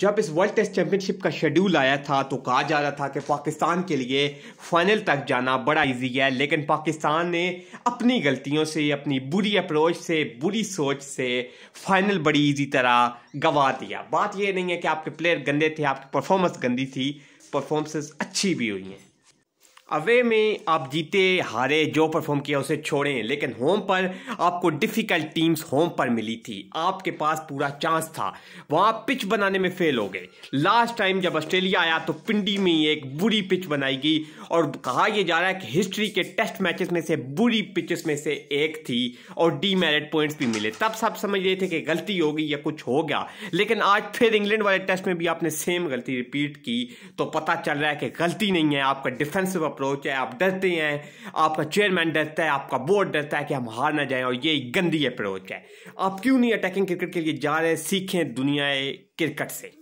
जब इस world test championship का शेड्यूल आया था तो कहा जा रहा था कि पाकिस्तान के लिए फाइनल तक जाना बड़ा इजी है लेकिन पाकिस्तान ने अपनी गलतियों से अपनी बुरी अप्रोच से बुरी सोच से फाइनल बड़ी इजी तरह गंवा दिया बात यह नहीं है कि आपके प्लेयर गंदे थे आपकी परफॉर्मेंस गंदी थी परफॉर्मेंसेस अच्छी भी हुई हैं अवे में आप जीते हारे जो परफॉर्म किया उसे छोड़ें लेकिन होम पर आपको डिफ़िकल्ट टीम्स होम पर मिली थी आपके पास पूरा चांस था वहाँ पिच बनाने में फेल हो गए लास्ट टाइम जब ऑस्ट्रेलिया आया तो पिंडी में ही एक बुरी पिच बनाई गई और कहा यह जा रहा है कि हिस्ट्री के टेस्ट मैचेस में से बुरी पिचेस में से एक थी और डी मेरिट पॉइंट्स भी मिले तब सब समझ रहे थे कि गलती हो गई या कुछ हो गया लेकिन आज फिर इंग्लैंड वाले टेस्ट में भी आपने सेम गलती रिपीट की तो पता चल रहा है कि गलती नहीं है आपका डिफेंसिव अप्रोच अप्रोच है आप डरते हैं आपका चेयरमैन डरता है आपका बोर्ड डरता है कि हम हार ना जाएं और ये गंदी अप्रोच है आप क्यों नहीं अटैकिंग क्रिकेट के लिए जा रहे सीखें दुनिया क्रिकेट से